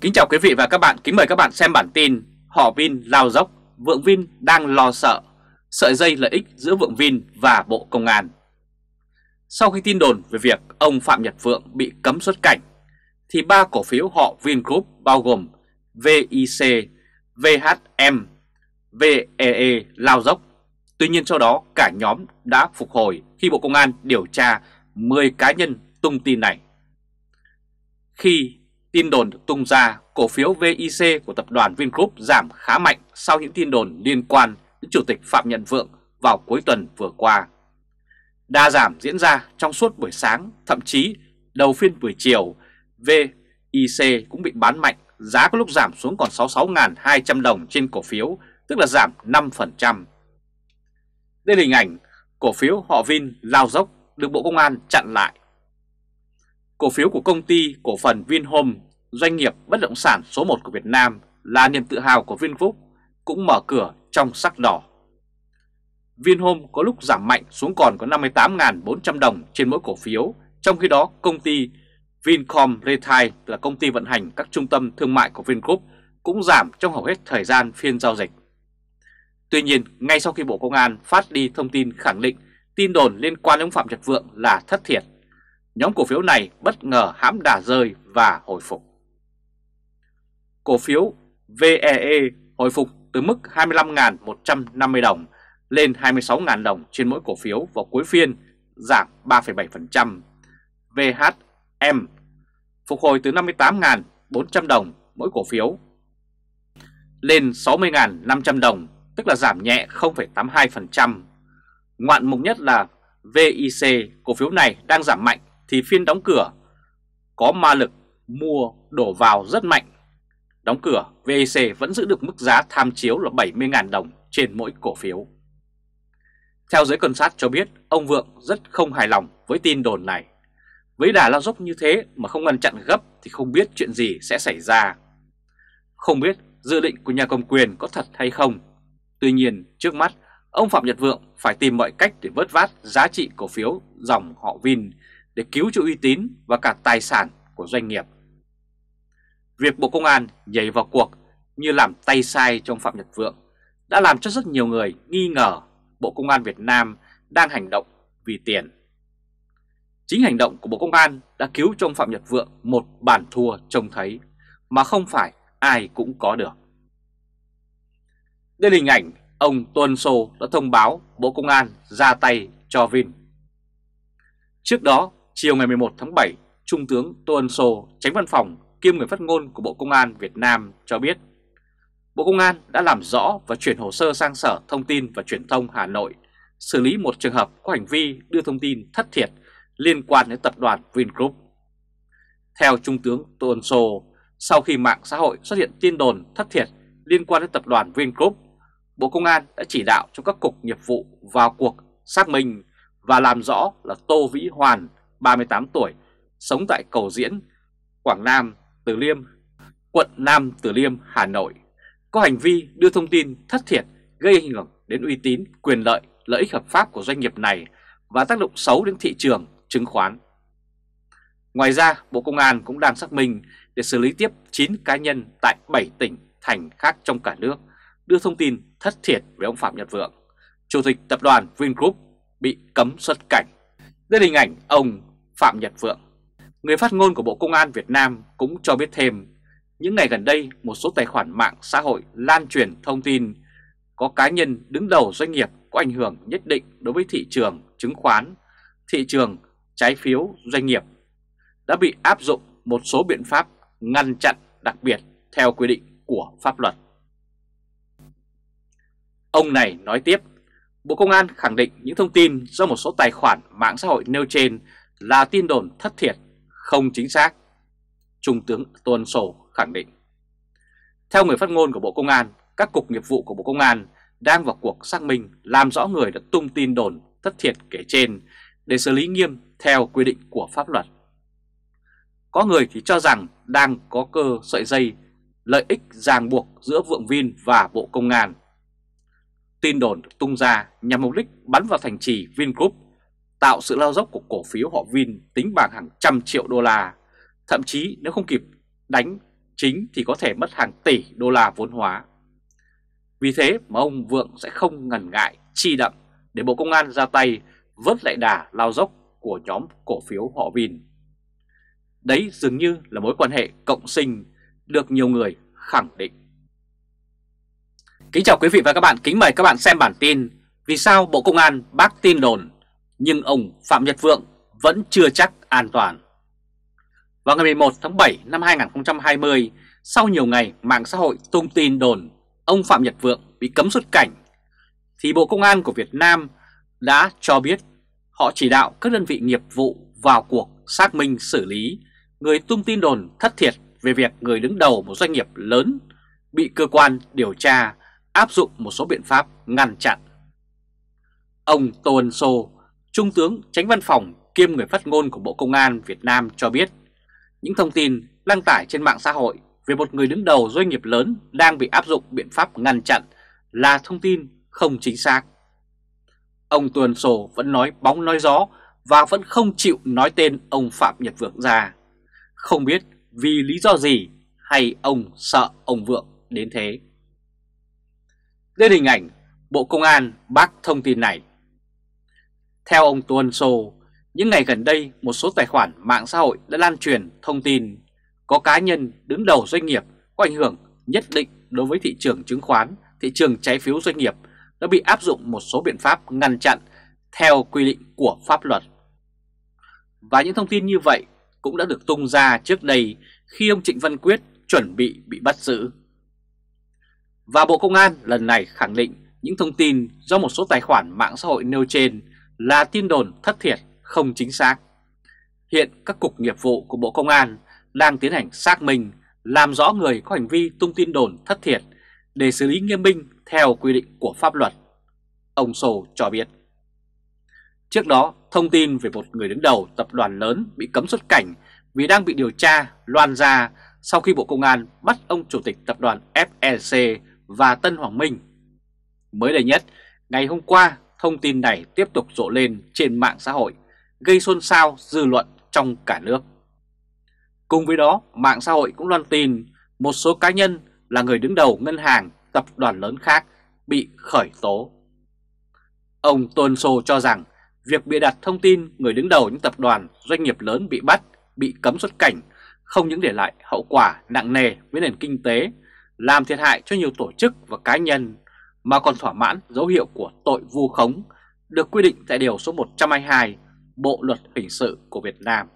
Kính chào quý vị và các bạn, kính mời các bạn xem bản tin Họ Vin lao dốc, Vượng Vin đang lo sợ Sợi dây lợi ích giữa Vượng Vin và Bộ Công an Sau khi tin đồn về việc ông Phạm Nhật Vượng bị cấm xuất cảnh Thì ba cổ phiếu họ Vin Group bao gồm VIC, VHM, VEE e lao dốc Tuy nhiên sau đó cả nhóm đã phục hồi khi Bộ Công an điều tra 10 cá nhân tung tin này Khi tin đồn được tung ra cổ phiếu VIC của tập đoàn Vingroup giảm khá mạnh sau những tin đồn liên quan đến Chủ tịch Phạm Nhật Vượng vào cuối tuần vừa qua. Đa giảm diễn ra trong suốt buổi sáng, thậm chí đầu phiên buổi chiều, VIC cũng bị bán mạnh, giá có lúc giảm xuống còn 66.200 đồng trên cổ phiếu, tức là giảm 5%. Đây là hình ảnh cổ phiếu họ Vin lao dốc được Bộ Công an chặn lại cổ phiếu của công ty cổ phần Vinhome, doanh nghiệp bất động sản số 1 của Việt Nam là niềm tự hào của Vinfast cũng mở cửa trong sắc đỏ. Vinhome có lúc giảm mạnh xuống còn có 58.400 đồng trên mỗi cổ phiếu, trong khi đó công ty Vincom Retail là công ty vận hành các trung tâm thương mại của Vingroup cũng giảm trong hầu hết thời gian phiên giao dịch. Tuy nhiên, ngay sau khi Bộ Công an phát đi thông tin khẳng định tin đồn liên quan đến ông Phạm Nhật Vượng là thất thiệt, nhóm cổ phiếu này bất ngờ hãm đà rơi và hồi phục. Cổ phiếu VEE e hồi phục từ mức 25.150 đồng lên 26.000 đồng trên mỗi cổ phiếu vào cuối phiên, giảm 3,7%. VHM phục hồi từ 58.400 đồng mỗi cổ phiếu lên 60.500 đồng, tức là giảm nhẹ 0,82%. Ngoạn mục nhất là VIC, cổ phiếu này đang giảm mạnh thì phiên đóng cửa có ma lực mua đổ vào rất mạnh. Đóng cửa, VEC vẫn giữ được mức giá tham chiếu là 70.000 đồng trên mỗi cổ phiếu. Theo giới quan sát cho biết, ông Vượng rất không hài lòng với tin đồn này. Với đà lao dốc như thế mà không ngăn chặn gấp thì không biết chuyện gì sẽ xảy ra. Không biết dự định của nhà cầm quyền có thật hay không. Tuy nhiên, trước mắt, ông Phạm Nhật Vượng phải tìm mọi cách để vớt vát giá trị cổ phiếu dòng họ Vin để cứu cho uy tín và cả tài sản của doanh nghiệp. Việc Bộ Công an nhảy vào cuộc như làm tay sai trong Phạm Nhật Vượng đã làm cho rất nhiều người nghi ngờ Bộ Công an Việt Nam đang hành động vì tiền. Chính hành động của Bộ Công an đã cứu cho ông Phạm Nhật Vượng một bản thua trông thấy mà không phải ai cũng có được. Đây là hình ảnh ông Tuân Sô đã thông báo Bộ Công an ra tay cho Vin. Trước đó, Chiều ngày 11 tháng 7, Trung tướng Tô Ân Sô, tránh văn phòng kiêm người phát ngôn của Bộ Công an Việt Nam cho biết Bộ Công an đã làm rõ và chuyển hồ sơ sang Sở Thông tin và Truyền thông Hà Nội xử lý một trường hợp có hành vi đưa thông tin thất thiệt liên quan đến tập đoàn Vingroup. Theo Trung tướng Tô Ân Sô, sau khi mạng xã hội xuất hiện tin đồn thất thiệt liên quan đến tập đoàn Vingroup, Bộ Công an đã chỉ đạo cho các cục nghiệp vụ vào cuộc xác minh và làm rõ là Tô Vĩ Hoàn 38 tuổi, sống tại Cầu Diễn, Quảng Nam, Từ Liêm, quận Nam Từ Liêm, Hà Nội, có hành vi đưa thông tin thất thiệt gây ảnh hưởng đến uy tín, quyền lợi, lợi ích hợp pháp của doanh nghiệp này và tác động xấu đến thị trường chứng khoán. Ngoài ra, Bộ Công an cũng đang xác minh để xử lý tiếp 9 cá nhân tại 7 tỉnh, thành khác trong cả nước đưa thông tin thất thiệt về ông Phạm Nhật Vượng, Chủ tịch Tập đoàn Vingroup bị cấm xuất cảnh. Đây là hình ảnh ông Phạm Nhật Vượng. Người phát ngôn của Bộ Công an Việt Nam cũng cho biết thêm, những ngày gần đây một số tài khoản mạng xã hội lan truyền thông tin có cá nhân đứng đầu doanh nghiệp có ảnh hưởng nhất định đối với thị trường chứng khoán, thị trường trái phiếu doanh nghiệp đã bị áp dụng một số biện pháp ngăn chặn đặc biệt theo quy định của pháp luật. Ông này nói tiếp, Bộ Công an khẳng định những thông tin do một số tài khoản mạng xã hội nêu trên là tin đồn thất thiệt, không chính xác. Trung tướng Tuân Sổ khẳng định. Theo người phát ngôn của Bộ Công an, các cục nghiệp vụ của Bộ Công an đang vào cuộc xác minh làm rõ người đã tung tin đồn thất thiệt kể trên để xử lý nghiêm theo quy định của pháp luật. Có người thì cho rằng đang có cơ sợi dây lợi ích ràng buộc giữa Vượng Vin và Bộ Công an. Tin đồn được tung ra nhằm mục đích bắn vào thành trì Vingroup tạo sự lao dốc của cổ phiếu họ Vin tính bằng hàng trăm triệu đô la. Thậm chí nếu không kịp đánh chính thì có thể mất hàng tỷ đô la vốn hóa. Vì thế mà ông Vượng sẽ không ngần ngại chi đậm để Bộ Công an ra tay vớt lại đà lao dốc của nhóm cổ phiếu họ Vin. Đấy dường như là mối quan hệ cộng sinh được nhiều người khẳng định. Kính chào quý vị và các bạn, kính mời các bạn xem bản tin Vì sao Bộ Công an bác tin đồn nhưng ông Phạm Nhật Vượng vẫn chưa chắc an toàn. Vào ngày 11 tháng 7 năm 2020, sau nhiều ngày mạng xã hội tung tin đồn ông Phạm Nhật Vượng bị cấm xuất cảnh, thì Bộ Công an của Việt Nam đã cho biết họ chỉ đạo các đơn vị nghiệp vụ vào cuộc xác minh xử lý người tung tin đồn thất thiệt về việc người đứng đầu một doanh nghiệp lớn bị cơ quan điều tra áp dụng một số biện pháp ngăn chặn. Ông Tô Ân Sô, Trung tướng Tránh Văn Phòng kiêm người phát ngôn của Bộ Công an Việt Nam cho biết những thông tin đăng tải trên mạng xã hội về một người đứng đầu doanh nghiệp lớn đang bị áp dụng biện pháp ngăn chặn là thông tin không chính xác. Ông Tuần Sổ vẫn nói bóng nói gió và vẫn không chịu nói tên ông Phạm Nhật Vượng ra. Không biết vì lý do gì hay ông sợ ông Vượng đến thế. Đây hình ảnh Bộ Công an bác thông tin này. Theo ông Tô Sô, những ngày gần đây một số tài khoản mạng xã hội đã lan truyền thông tin có cá nhân đứng đầu doanh nghiệp có ảnh hưởng nhất định đối với thị trường chứng khoán, thị trường trái phiếu doanh nghiệp đã bị áp dụng một số biện pháp ngăn chặn theo quy định của pháp luật. Và những thông tin như vậy cũng đã được tung ra trước đây khi ông Trịnh Văn Quyết chuẩn bị bị bắt giữ. Và Bộ Công an lần này khẳng định những thông tin do một số tài khoản mạng xã hội nêu trên là tin đồn thất thiệt không chính xác. Hiện các cục nghiệp vụ của Bộ Công an đang tiến hành xác minh, làm rõ người có hành vi tung tin đồn thất thiệt để xử lý nghiêm minh theo quy định của pháp luật. Ông Sô cho biết. Trước đó, thông tin về một người đứng đầu tập đoàn lớn bị cấm xuất cảnh vì đang bị điều tra loan ra sau khi Bộ Công an bắt ông Chủ tịch Tập đoàn FEC và Tân Hoàng Minh. Mới đây nhất, ngày hôm qua, thông tin này tiếp tục rộ lên trên mạng xã hội, gây xôn xao dư luận trong cả nước. Cùng với đó, mạng xã hội cũng loan tin một số cá nhân là người đứng đầu ngân hàng, tập đoàn lớn khác bị khởi tố. Ông Tôn Sô cho rằng việc bịa đặt thông tin người đứng đầu những tập đoàn, doanh nghiệp lớn bị bắt, bị cấm xuất cảnh không những để lại hậu quả nặng nề với nền kinh tế, làm thiệt hại cho nhiều tổ chức và cá nhân mà còn thỏa mãn dấu hiệu của tội vu khống được quy định tại Điều số 122 Bộ Luật Hình sự của Việt Nam.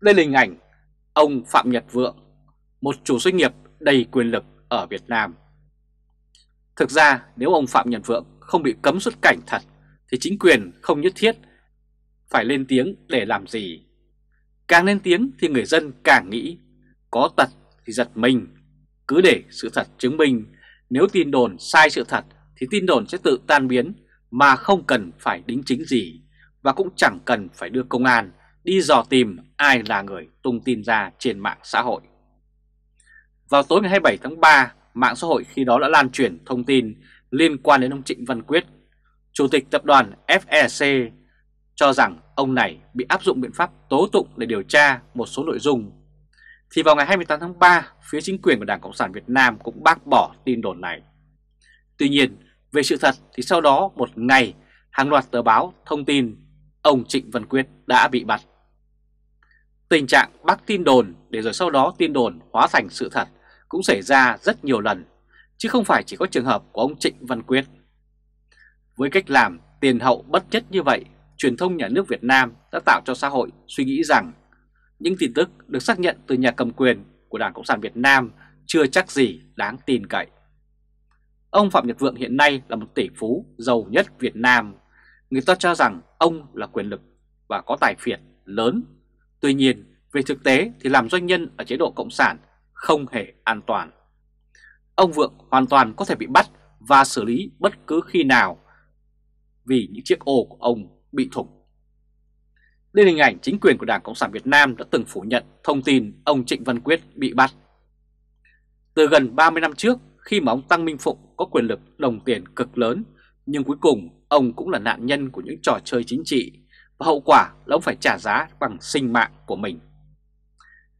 Đây là hình ảnh ông Phạm Nhật Vượng, một chủ doanh nghiệp đầy quyền lực ở Việt Nam. Thực ra nếu ông Phạm Nhật Vượng không bị cấm xuất cảnh thật thì chính quyền không nhất thiết phải lên tiếng để làm gì. Càng lên tiếng thì người dân càng nghĩ có tật thì giật mình, cứ để sự thật chứng minh nếu tin đồn sai sự thật thì tin đồn sẽ tự tan biến mà không cần phải đính chính gì và cũng chẳng cần phải đưa công an đi dò tìm ai là người tung tin ra trên mạng xã hội. Vào tối ngày 27 tháng 3, mạng xã hội khi đó đã lan truyền thông tin liên quan đến ông Trịnh Văn Quyết, Chủ tịch tập đoàn FEC cho rằng ông này bị áp dụng biện pháp tố tụng để điều tra một số nội dung thì vào ngày 28 tháng 3, phía chính quyền của Đảng Cộng sản Việt Nam cũng bác bỏ tin đồn này. Tuy nhiên, về sự thật thì sau đó một ngày, hàng loạt tờ báo thông tin ông Trịnh Văn Quyết đã bị bắt. Tình trạng bác tin đồn để rồi sau đó tin đồn hóa thành sự thật cũng xảy ra rất nhiều lần, chứ không phải chỉ có trường hợp của ông Trịnh Văn Quyết. Với cách làm tiền hậu bất nhất như vậy, truyền thông nhà nước Việt Nam đã tạo cho xã hội suy nghĩ rằng những tin tức được xác nhận từ nhà cầm quyền của Đảng Cộng sản Việt Nam chưa chắc gì đáng tin cậy. Ông Phạm Nhật Vượng hiện nay là một tỷ phú giàu nhất Việt Nam. Người ta cho rằng ông là quyền lực và có tài phiệt lớn. Tuy nhiên, về thực tế thì làm doanh nhân ở chế độ Cộng sản không hề an toàn. Ông Vượng hoàn toàn có thể bị bắt và xử lý bất cứ khi nào vì những chiếc ô của ông bị thủng đến hình ảnh chính quyền của Đảng Cộng sản Việt Nam đã từng phủ nhận thông tin ông Trịnh Văn Quyết bị bắt. Từ gần 30 năm trước, khi mà ông Tăng Minh Phụng có quyền lực đồng tiền cực lớn, nhưng cuối cùng ông cũng là nạn nhân của những trò chơi chính trị và hậu quả là ông phải trả giá bằng sinh mạng của mình.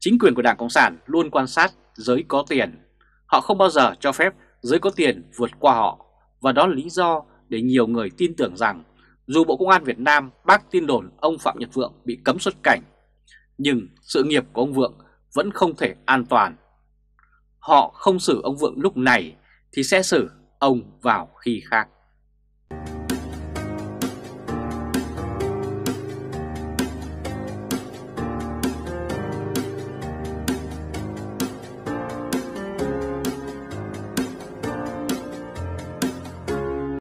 Chính quyền của Đảng Cộng sản luôn quan sát giới có tiền. Họ không bao giờ cho phép giới có tiền vượt qua họ và đó là lý do để nhiều người tin tưởng rằng dù Bộ Công an Việt Nam bác tin đồn ông Phạm Nhật Vượng bị cấm xuất cảnh, nhưng sự nghiệp của ông Vượng vẫn không thể an toàn. Họ không xử ông Vượng lúc này thì sẽ xử ông vào khi khác.